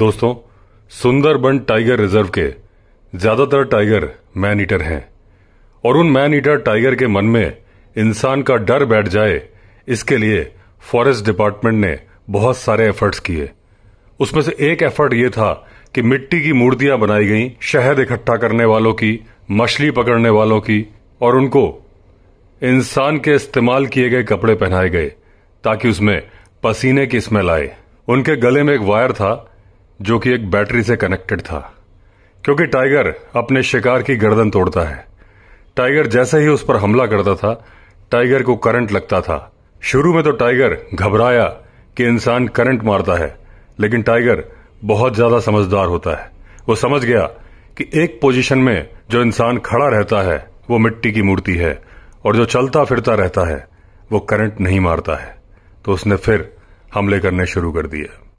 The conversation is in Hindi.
दोस्तों सुंदरबन टाइगर रिजर्व के ज्यादातर टाइगर मैन ईटर हैं और उन मैन ईटर टाइगर के मन में इंसान का डर बैठ जाए इसके लिए फॉरेस्ट डिपार्टमेंट ने बहुत सारे एफर्ट्स किए उसमें से एक एफर्ट ये था कि मिट्टी की मूर्तियां बनाई गई शहद इकट्ठा करने वालों की मछली पकड़ने वालों की और उनको इंसान के इस्तेमाल किए गए कपड़े पहनाए गए ताकि उसमें पसीने की स्मेल आए उनके गले में एक वायर था जो कि एक बैटरी से कनेक्टेड था क्योंकि टाइगर अपने शिकार की गर्दन तोड़ता है टाइगर जैसे ही उस पर हमला करता था टाइगर को करंट लगता था शुरू में तो टाइगर घबराया कि इंसान करंट मारता है लेकिन टाइगर बहुत ज्यादा समझदार होता है वो समझ गया कि एक पोजीशन में जो इंसान खड़ा रहता है वो मिट्टी की मूर्ति है और जो चलता फिरता रहता है वो करंट नहीं मारता है तो उसने फिर हमले करने शुरू कर दिए